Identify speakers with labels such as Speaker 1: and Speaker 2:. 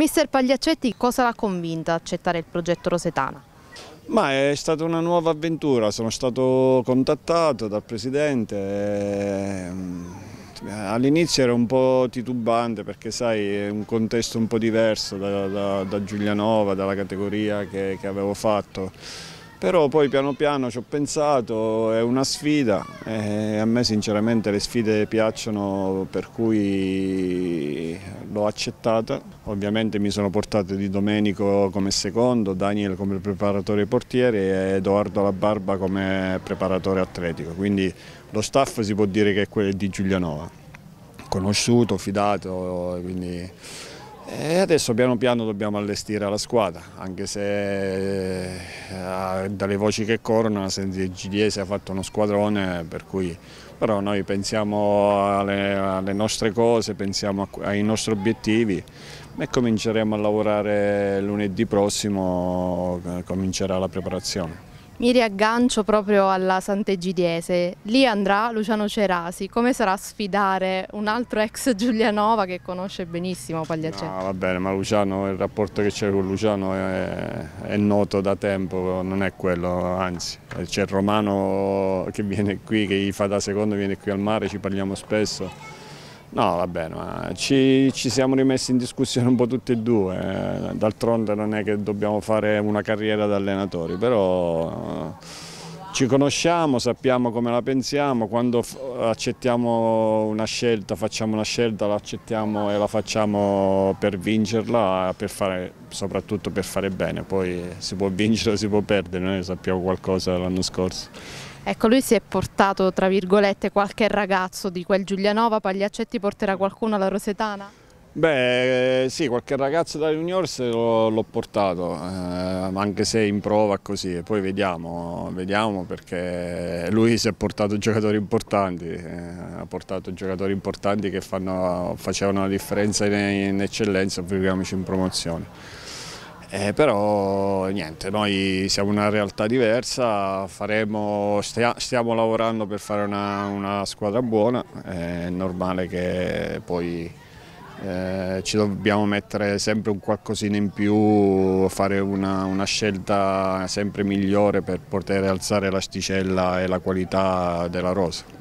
Speaker 1: Mister Pagliaccetti cosa l'ha convinta ad accettare il progetto Rosetana?
Speaker 2: Ma è stata una nuova avventura, sono stato contattato dal presidente, ehm, all'inizio era un po' titubante perché sai è un contesto un po' diverso da, da, da Giulianova, dalla categoria che, che avevo fatto però poi piano piano ci ho pensato, è una sfida e a me sinceramente le sfide piacciono per cui l'ho accettata. Ovviamente mi sono portato di Domenico come secondo, Daniel come preparatore portiere e Edoardo Labarba come preparatore atletico, quindi lo staff si può dire che è quello di Giulianova, conosciuto, fidato, quindi e adesso piano piano dobbiamo allestire la squadra, anche se eh, dalle voci che corrono il GDS ha fatto uno squadrone, per cui però noi pensiamo alle, alle nostre cose, pensiamo ai nostri obiettivi e cominceremo a lavorare lunedì prossimo, eh, comincerà la preparazione.
Speaker 1: Mi riaggancio proprio alla Sant'Egidiese. Lì andrà Luciano Cerasi. Come sarà sfidare un altro ex Giulianova che conosce benissimo Pagliaccetti? No, va
Speaker 2: bene, ma Luciano, il rapporto che c'è con Luciano è, è, noto da tempo, non è quello, anzi. C'è il Romano che viene qui, che gli fa da secondo, viene qui al mare, ci parliamo spesso No, vabbè, ma ci, ci, siamo rimessi in discussione un po' tutti e due, d'altronde non è che dobbiamo fare una carriera da allenatori, però eh, ci conosciamo, sappiamo come la pensiamo, quando accettiamo una scelta, facciamo una scelta, la accettiamo e la facciamo per vincerla, per fare, soprattutto per fare bene, poi si può vincere o si può perdere, noi sappiamo qualcosa l'anno scorso.
Speaker 1: Ecco, lui si è portato, tra virgolette, qualche ragazzo di quel Giulianova, Pagliaccetti porterà qualcuno alla Rosetana?
Speaker 2: Beh eh, sì, qualche ragazzo da juniors l'ho portato, eh, anche se in prova così, poi vediamo, vediamo perché lui si è portato giocatori importanti, eh, ha portato giocatori importanti che fanno, facevano la differenza in, in eccellenza, figuriamoci in promozione. Eh, però niente, noi siamo una realtà diversa, faremo, stia, stiamo lavorando per fare una, una squadra buona, è normale che poi eh, ci dobbiamo mettere sempre un qualcosina in più, fare una, una scelta sempre migliore per poter alzare l'asticella e la qualità della rosa.